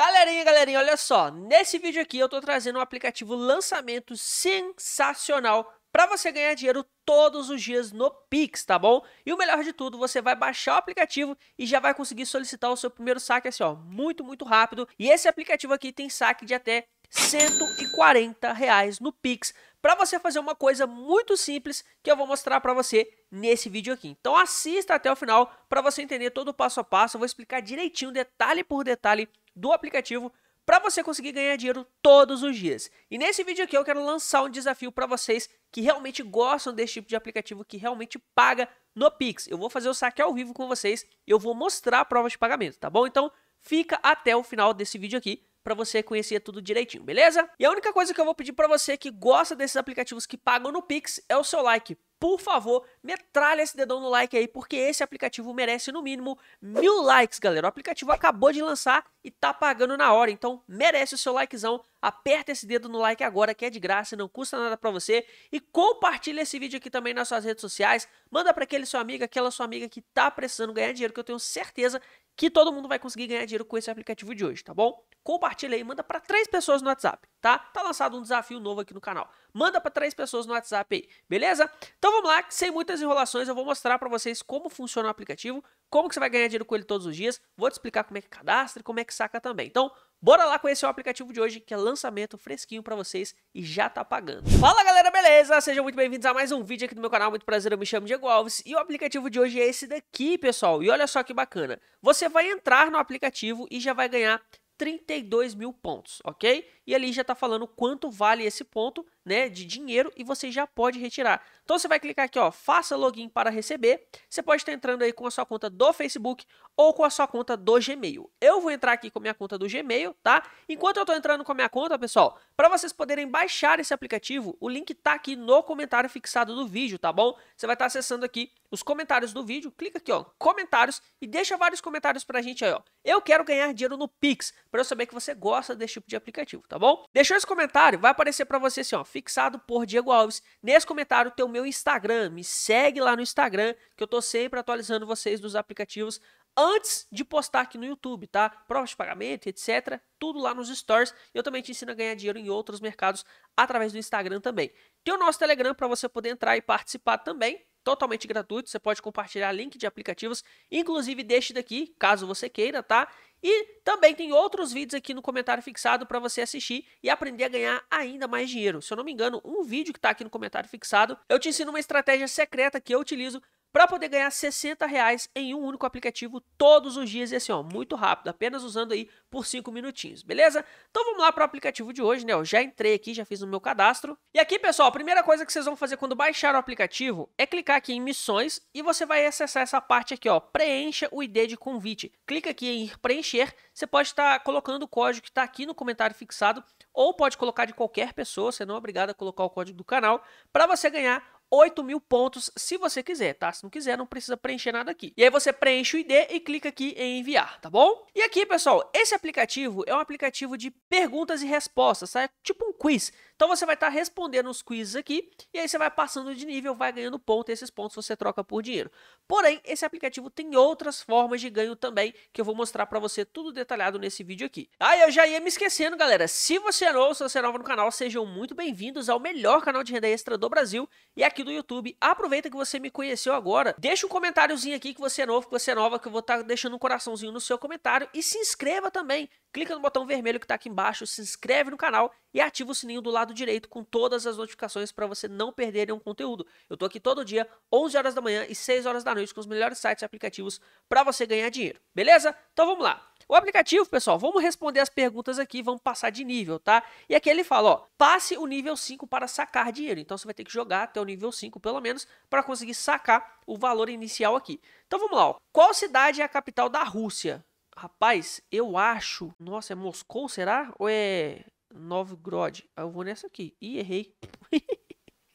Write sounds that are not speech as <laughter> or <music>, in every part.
Galerinha, galerinha, olha só, nesse vídeo aqui eu tô trazendo um aplicativo lançamento sensacional para você ganhar dinheiro todos os dias no Pix, tá bom? E o melhor de tudo, você vai baixar o aplicativo e já vai conseguir solicitar o seu primeiro saque assim, ó, muito, muito rápido. E esse aplicativo aqui tem saque de até 140 reais no Pix para você fazer uma coisa muito simples que eu vou mostrar para você nesse vídeo aqui. Então assista até o final para você entender todo o passo a passo, eu vou explicar direitinho, detalhe por detalhe do aplicativo para você conseguir ganhar dinheiro todos os dias. E nesse vídeo aqui eu quero lançar um desafio para vocês que realmente gostam desse tipo de aplicativo que realmente paga no Pix. Eu vou fazer o saque ao vivo com vocês, eu vou mostrar a prova de pagamento, tá bom? Então fica até o final desse vídeo aqui para você conhecer tudo direitinho, beleza? E a única coisa que eu vou pedir para você que gosta desses aplicativos que pagam no Pix é o seu like. Por favor, metralha esse dedão no like aí, porque esse aplicativo merece no mínimo mil likes, galera. O aplicativo acabou de lançar e tá pagando na hora, então merece o seu likezão. Aperta esse dedo no like agora, que é de graça, não custa nada para você. E compartilha esse vídeo aqui também nas suas redes sociais. Manda para aquele seu amigo, aquela sua amiga que tá precisando ganhar dinheiro, que eu tenho certeza que todo mundo vai conseguir ganhar dinheiro com esse aplicativo de hoje, tá bom? Compartilha aí, manda para três pessoas no WhatsApp, tá? Tá lançado um desafio novo aqui no canal. Manda para três pessoas no WhatsApp aí, beleza? Então vamos lá, sem muitas enrolações, eu vou mostrar para vocês como funciona o aplicativo, como que você vai ganhar dinheiro com ele todos os dias, vou te explicar como é que cadastra e como é que saca também. Então, Bora lá conhecer o aplicativo de hoje, que é lançamento fresquinho para vocês e já tá pagando. Fala galera, beleza? Sejam muito bem-vindos a mais um vídeo aqui do meu canal. Muito prazer, eu me chamo Diego Alves e o aplicativo de hoje é esse daqui, pessoal. E olha só que bacana. Você vai entrar no aplicativo e já vai ganhar 32 mil pontos, ok? E ali já tá falando quanto vale esse ponto né, de dinheiro e você já pode retirar. Então você vai clicar aqui, ó, faça login para receber. Você pode estar entrando aí com a sua conta do Facebook ou com a sua conta do Gmail. Eu vou entrar aqui com a minha conta do Gmail, tá? Enquanto eu estou entrando com a minha conta, pessoal, para vocês poderem baixar esse aplicativo, o link tá aqui no comentário fixado do vídeo, tá bom? Você vai estar acessando aqui os comentários do vídeo, clica aqui, ó, comentários e deixa vários comentários pra gente aí, ó. Eu quero ganhar dinheiro no Pix, para eu saber que você gosta desse tipo de aplicativo, tá bom? Deixou esse comentário, vai aparecer para você assim, ó, fixado por Diego Alves. Nesse comentário tem o meu Instagram, me segue lá no Instagram, que eu estou sempre atualizando vocês dos aplicativos antes de postar aqui no YouTube, tá? Provas de pagamento, etc. Tudo lá nos stores. Eu também te ensino a ganhar dinheiro em outros mercados através do Instagram também. Tem o nosso Telegram para você poder entrar e participar também totalmente gratuito. Você pode compartilhar link de aplicativos, inclusive deste daqui, caso você queira, tá? E também tem outros vídeos aqui no comentário fixado para você assistir e aprender a ganhar ainda mais dinheiro. Se eu não me engano, um vídeo que está aqui no comentário fixado, eu te ensino uma estratégia secreta que eu utilizo para poder ganhar 60 reais em um único aplicativo todos os dias e assim, ó, muito rápido, apenas usando aí por 5 minutinhos, beleza? Então vamos lá para o aplicativo de hoje, né? Eu já entrei aqui, já fiz o meu cadastro. E aqui, pessoal, a primeira coisa que vocês vão fazer quando baixar o aplicativo é clicar aqui em missões e você vai acessar essa parte aqui, ó, preencha o ID de convite. Clica aqui em preencher, você pode estar colocando o código que está aqui no comentário fixado ou pode colocar de qualquer pessoa, você não é obrigado a colocar o código do canal, para você ganhar 8 mil pontos se você quiser, tá? Se não quiser, não precisa preencher nada aqui. E aí você preenche o ID e clica aqui em enviar, tá bom? E aqui, pessoal, esse aplicativo é um aplicativo de perguntas e respostas, tá? É tipo um quiz. Então você vai estar tá respondendo os quizzes aqui e aí você vai passando de nível, vai ganhando pontos e esses pontos você troca por dinheiro. Porém, esse aplicativo tem outras formas de ganho também, que eu vou mostrar para você tudo detalhado nesse vídeo aqui. Ah, eu já ia me esquecendo, galera. Se você é novo, se você é novo no canal, sejam muito bem-vindos ao melhor canal de renda extra do Brasil e aqui do YouTube. Aproveita que você me conheceu agora, deixa um comentáriozinho aqui que você é novo, que você é nova, que eu vou estar tá deixando um coraçãozinho no seu comentário e se inscreva também. Clica no botão vermelho que está aqui embaixo, se inscreve no canal e ativa o sininho do lado lado direito com todas as notificações para você não perder nenhum conteúdo. Eu tô aqui todo dia, 11 horas da manhã e 6 horas da noite com os melhores sites e aplicativos para você ganhar dinheiro. Beleza? Então vamos lá. O aplicativo, pessoal, vamos responder as perguntas aqui, vamos passar de nível, tá? E aqui ele fala, ó, passe o nível 5 para sacar dinheiro. Então você vai ter que jogar até o nível 5, pelo menos, para conseguir sacar o valor inicial aqui. Então vamos lá, ó. Qual cidade é a capital da Rússia? Rapaz, eu acho. Nossa, é Moscou, será? Ou é Novgorod. Ah, eu vou nessa aqui. Ih, errei. <laughs>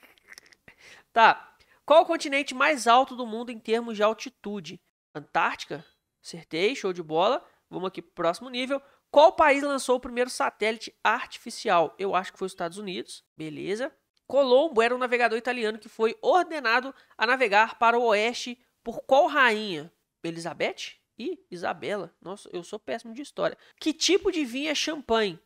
tá. Qual o continente mais alto do mundo em termos de altitude? Antártica? Acertei, show de bola. Vamos aqui pro próximo nível. Qual país lançou o primeiro satélite artificial? Eu acho que foi os Estados Unidos. Beleza. Colombo era um navegador italiano que foi ordenado a navegar para o oeste por qual rainha? Elizabeth? e Isabela. Nossa, eu sou péssimo de história. Que tipo de vinho é champanhe?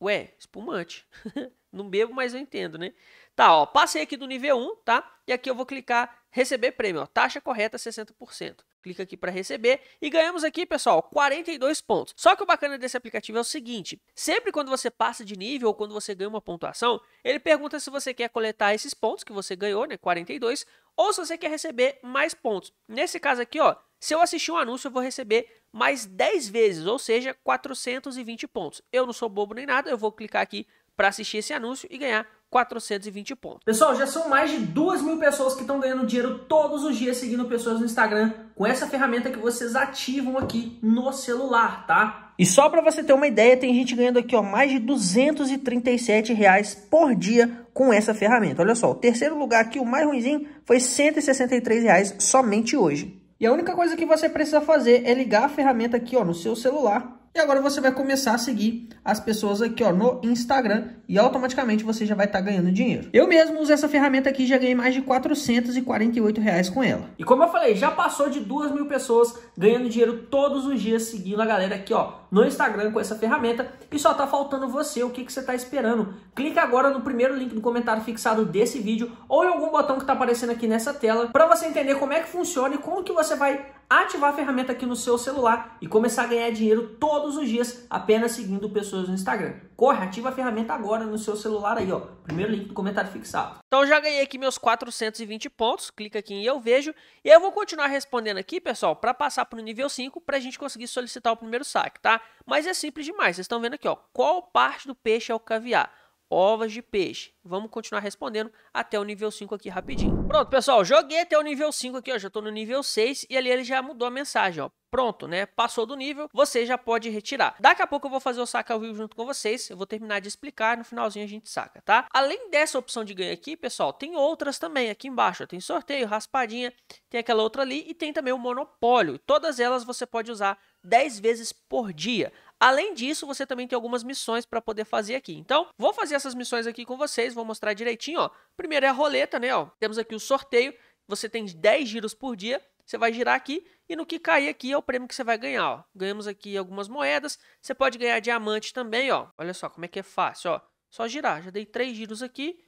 Ué, espumante. <laughs> Não bebo, mas eu entendo, né? Tá, ó, passei aqui do nível 1, tá? E aqui eu vou clicar receber prêmio, ó, taxa correta 60%. Clica aqui para receber e ganhamos aqui, pessoal, 42 pontos. Só que o bacana desse aplicativo é o seguinte, sempre quando você passa de nível ou quando você ganha uma pontuação, ele pergunta se você quer coletar esses pontos que você ganhou, né, 42, ou se você quer receber mais pontos. Nesse caso aqui, ó, se eu assistir um anúncio, eu vou receber mais 10 vezes, ou seja, 420 pontos. Eu não sou bobo nem nada, eu vou clicar aqui para assistir esse anúncio e ganhar 420 pontos. Pessoal, já são mais de 2 mil pessoas que estão ganhando dinheiro todos os dias seguindo pessoas no Instagram com essa ferramenta que vocês ativam aqui no celular, tá? E só para você ter uma ideia, tem gente ganhando aqui ó, mais de 237 reais por dia com essa ferramenta. Olha só, o terceiro lugar aqui, o mais ruimzinho, foi 163 reais somente hoje. E a única coisa que você precisa fazer é ligar a ferramenta aqui ó, no seu celular e agora você vai começar a seguir as pessoas aqui ó, no Instagram e automaticamente você já vai estar tá ganhando dinheiro. Eu mesmo uso essa ferramenta aqui e já ganhei mais de 448 reais com ela. E como eu falei, já passou de 2 mil pessoas ganhando dinheiro todos os dias seguindo a galera aqui ó, no Instagram com essa ferramenta e só tá faltando você, o que, que você está esperando. Clica agora no primeiro link do comentário fixado desse vídeo ou em algum botão que está aparecendo aqui nessa tela para você entender como é que funciona e como que você vai ativar a ferramenta aqui no seu celular e começar a ganhar dinheiro todos os dias apenas seguindo pessoas no Instagram. Corre, ativa a ferramenta agora no seu celular aí, ó. Primeiro link do comentário fixado. Então já ganhei aqui meus 420 pontos, clica aqui em eu vejo e eu vou continuar respondendo aqui, pessoal, para passar para o nível 5 para a gente conseguir solicitar o primeiro saque, tá? Mas é simples demais, vocês estão vendo aqui, ó, qual parte do peixe é o caviar? ovas de peixe. Vamos continuar respondendo até o nível 5 aqui rapidinho. Pronto, pessoal, joguei até o nível 5 aqui, ó, já estou no nível 6 e ali ele já mudou a mensagem, ó. Pronto, né? Passou do nível, você já pode retirar. Daqui a pouco eu vou fazer o saca ao vivo junto com vocês. Eu vou terminar de explicar, no finalzinho a gente saca, tá? Além dessa opção de ganho aqui, pessoal, tem outras também aqui embaixo. Ó. Tem sorteio, raspadinha, tem aquela outra ali e tem também o monopólio. Todas elas você pode usar 10 vezes por dia. Além disso, você também tem algumas missões para poder fazer aqui. Então, vou fazer essas missões aqui com vocês, vou mostrar direitinho, ó. Primeiro é a roleta, né, ó. Temos aqui o sorteio, você tem 10 giros por dia, você vai girar aqui e no que cair aqui é o prêmio que você vai ganhar, ó. Ganhamos aqui algumas moedas, você pode ganhar diamante também, ó. Olha só como é que é fácil, ó. Só girar, já dei 3 giros aqui,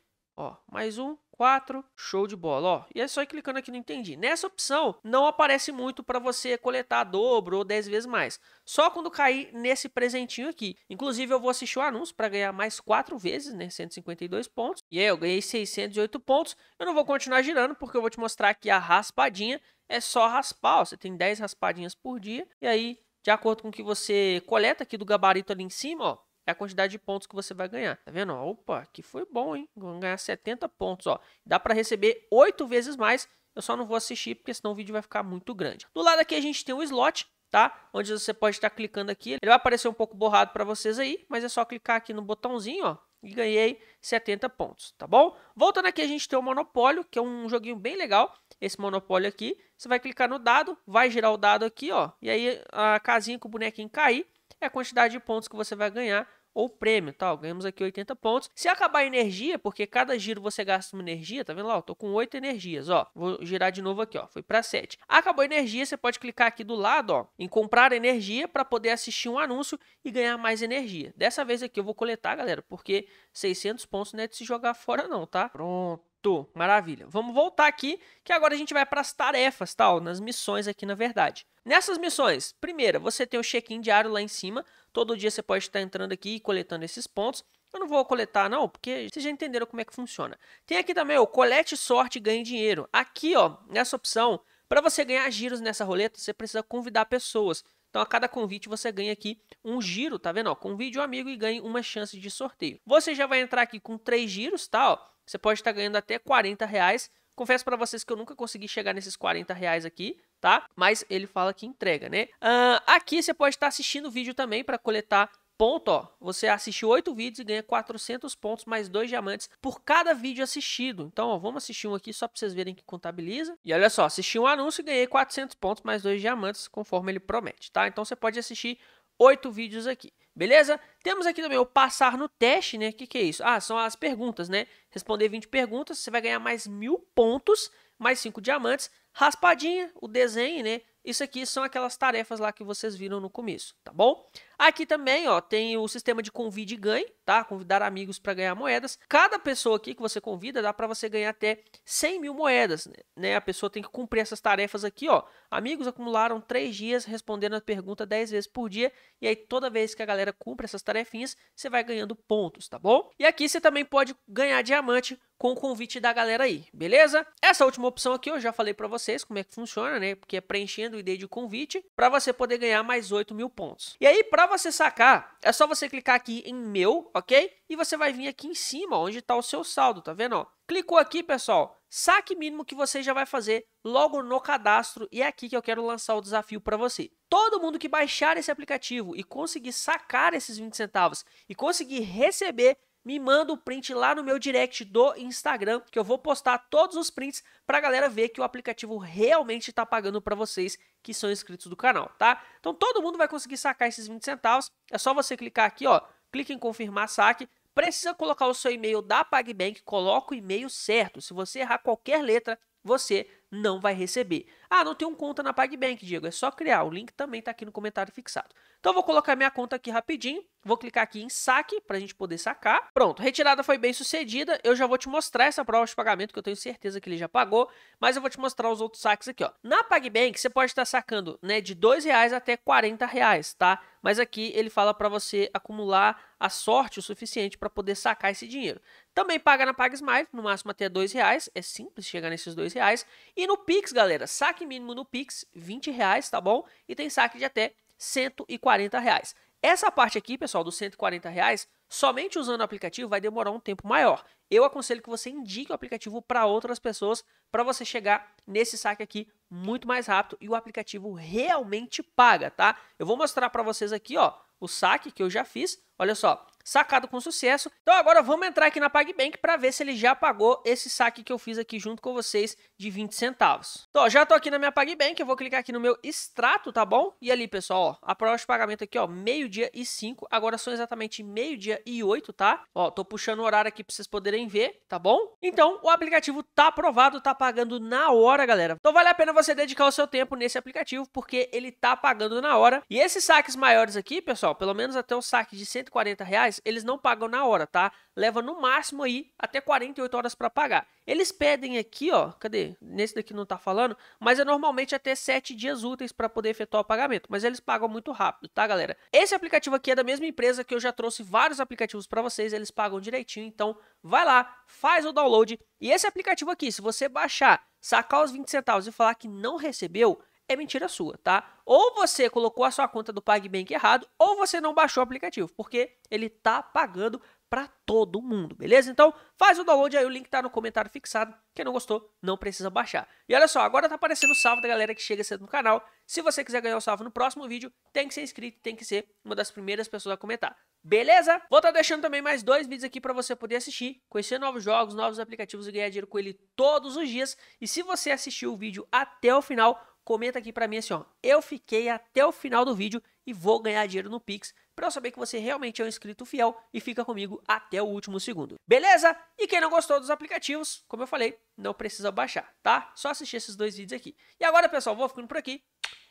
Ó, mais um, quatro show de bola, ó. E é só ir clicando aqui no entendi. Nessa opção não aparece muito para você coletar dobro ou 10 vezes mais. Só quando cair nesse presentinho aqui. Inclusive eu vou assistir o anúncio para ganhar mais 4 vezes, né, 152 pontos. E aí eu ganhei 608 pontos. Eu não vou continuar girando porque eu vou te mostrar aqui a raspadinha. É só raspar, ó. você tem 10 raspadinhas por dia e aí de acordo com o que você coleta aqui do gabarito ali em cima, ó, é a quantidade de pontos que você vai ganhar. Tá vendo? Opa, que foi bom, hein? Vou ganhar 70 pontos, ó. Dá para receber 8 vezes mais. Eu só não vou assistir, porque senão o vídeo vai ficar muito grande. Do lado aqui a gente tem o slot, tá? Onde você pode estar clicando aqui. Ele vai aparecer um pouco borrado para vocês aí, mas é só clicar aqui no botãozinho, ó. E ganhei 70 pontos, tá bom? Voltando aqui, a gente tem o Monopólio, que é um joguinho bem legal. Esse Monopólio aqui, você vai clicar no dado, vai girar o dado aqui, ó. E aí a casinha com o bonequinho cair, é a quantidade de pontos que você vai ganhar ou prêmio, tal, ganhamos aqui 80 pontos. Se acabar a energia, porque cada giro você gasta uma energia, tá vendo lá? Eu tô com 8 energias, ó. Vou girar de novo aqui, ó. Foi para 7. Acabou a energia, você pode clicar aqui do lado, ó, em comprar energia para poder assistir um anúncio e ganhar mais energia. Dessa vez aqui eu vou coletar, galera, porque 600 pontos não é de se jogar fora não, tá? Pronto. Maravilha. Vamos voltar aqui, que agora a gente vai para as tarefas, tal, nas missões aqui, na verdade. Nessas missões, primeira, você tem o check-in diário lá em cima, Todo dia você pode estar entrando aqui e coletando esses pontos. Eu não vou coletar não, porque vocês já entenderam como é que funciona. Tem aqui também o colete sorte e ganhe dinheiro. Aqui, ó, nessa opção, para você ganhar giros nessa roleta, você precisa convidar pessoas. Então, a cada convite você ganha aqui um giro, tá vendo? Ó, convide um amigo e ganhe uma chance de sorteio. Você já vai entrar aqui com três giros, tá? Ó, você pode estar ganhando até 40 reais. Confesso para vocês que eu nunca consegui chegar nesses 40 reais aqui, tá? Mas ele fala que entrega, né? Uh, aqui você pode estar tá assistindo o vídeo também para coletar ponto, ó. Você assiste oito vídeos e ganha 400 pontos mais dois diamantes por cada vídeo assistido. Então, ó, vamos assistir um aqui só para vocês verem que contabiliza. E olha só, assisti um anúncio e ganhei 400 pontos mais dois diamantes, conforme ele promete, tá? Então, você pode assistir oito vídeos aqui, beleza? Temos aqui também o passar no teste, né? O que, que é isso? Ah, são as perguntas, né? Responder 20 perguntas, você vai ganhar mais mil pontos, mais cinco diamantes, Raspadinha, o desenho, né? Isso aqui são aquelas tarefas lá que vocês viram no começo, tá bom? Aqui também, ó, tem o sistema de convide e ganhe, tá? Convidar amigos para ganhar moedas. Cada pessoa aqui que você convida dá para você ganhar até 100 mil moedas, né? né? A pessoa tem que cumprir essas tarefas aqui, ó. Amigos acumularam 3 dias respondendo a pergunta 10 vezes por dia. E aí, toda vez que a galera cumpre essas tarefinhas, você vai ganhando pontos, tá bom? E aqui você também pode ganhar diamante com o convite da galera aí, beleza? Essa última opção aqui eu já falei para vocês como é que funciona, né? Porque é preenchendo o ID de convite para você poder ganhar mais 8 mil pontos. E aí, para você sacar, é só você clicar aqui em meu, ok? E você vai vir aqui em cima, onde está o seu saldo, tá vendo? Ó? Clicou aqui, pessoal, saque mínimo que você já vai fazer logo no cadastro e é aqui que eu quero lançar o desafio para você. Todo mundo que baixar esse aplicativo e conseguir sacar esses 20 centavos e conseguir receber me manda o um print lá no meu direct do Instagram, que eu vou postar todos os prints para a galera ver que o aplicativo realmente está pagando para vocês que são inscritos do canal, tá? Então todo mundo vai conseguir sacar esses 20 centavos. É só você clicar aqui, ó, clique em confirmar saque. Precisa colocar o seu e-mail da PagBank, coloca o e-mail certo. Se você errar qualquer letra, você não vai receber. Ah, não tenho conta na PagBank, Diego. É só criar. O link também está aqui no comentário fixado. Então, vou colocar minha conta aqui rapidinho. Vou clicar aqui em saque para a gente poder sacar. Pronto, retirada foi bem sucedida. Eu já vou te mostrar essa prova de pagamento, que eu tenho certeza que ele já pagou. Mas eu vou te mostrar os outros saques aqui. Ó. Na PagBank, você pode estar tá sacando né, de R$ reais até R$ reais, tá? Mas aqui ele fala para você acumular a sorte o suficiente para poder sacar esse dinheiro. Também paga na PagSmile, no máximo até R$ reais. É simples chegar nesses R$ reais. E no Pix, galera, saque saque mínimo no Pix, 20 reais, tá bom? E tem saque de até 140 reais. Essa parte aqui, pessoal, dos 140 reais, somente usando o aplicativo vai demorar um tempo maior. Eu aconselho que você indique o aplicativo para outras pessoas para você chegar nesse saque aqui muito mais rápido e o aplicativo realmente paga, tá? Eu vou mostrar para vocês aqui, ó, o saque que eu já fiz. Olha só, sacado com sucesso. Então agora vamos entrar aqui na PagBank para ver se ele já pagou esse saque que eu fiz aqui junto com vocês de 20 centavos. Então, ó, já tô aqui na minha PagBank, eu vou clicar aqui no meu extrato, tá bom? E ali, pessoal, ó, a prova de pagamento aqui, ó, meio-dia e 5, agora são exatamente meio-dia e 8, tá? Ó, tô puxando o horário aqui para vocês poderem ver, tá bom? Então, o aplicativo tá aprovado, tá pagando na hora, galera. Então vale a pena você dedicar o seu tempo nesse aplicativo porque ele tá pagando na hora. E esses saques maiores aqui, pessoal, pelo menos até o saque de 140 reais reais, eles não pagam na hora, tá? Leva no máximo aí até 48 horas para pagar. Eles pedem aqui, ó, cadê? Nesse daqui não tá falando, mas é normalmente até 7 dias úteis para poder efetuar o pagamento, mas eles pagam muito rápido, tá, galera? Esse aplicativo aqui é da mesma empresa que eu já trouxe vários aplicativos para vocês, eles pagam direitinho, então vai lá, faz o download. E esse aplicativo aqui, se você baixar, sacar os 20 centavos e falar que não recebeu, é mentira sua, tá? Ou você colocou a sua conta do PagBank errado, ou você não baixou o aplicativo, porque ele tá pagando para todo mundo, beleza? Então, faz o download aí, o link tá no comentário fixado. Quem não gostou, não precisa baixar. E olha só, agora tá aparecendo o salve da galera que chega cedo no canal. Se você quiser ganhar o salve no próximo vídeo, tem que ser inscrito, tem que ser uma das primeiras pessoas a comentar. Beleza? Vou estar tá deixando também mais dois vídeos aqui para você poder assistir, conhecer novos jogos, novos aplicativos e ganhar dinheiro com ele todos os dias. E se você assistiu o vídeo até o final, comenta aqui para mim assim, ó, eu fiquei até o final do vídeo e vou ganhar dinheiro no Pix para eu saber que você realmente é um inscrito fiel e fica comigo até o último segundo. Beleza? E quem não gostou dos aplicativos, como eu falei, não precisa baixar, tá? Só assistir esses dois vídeos aqui. E agora, pessoal, vou ficando por aqui.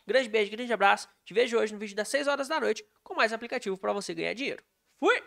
Grande beijo, grande abraço. Te vejo hoje no vídeo das 6 horas da noite com mais aplicativo para você ganhar dinheiro. Fui!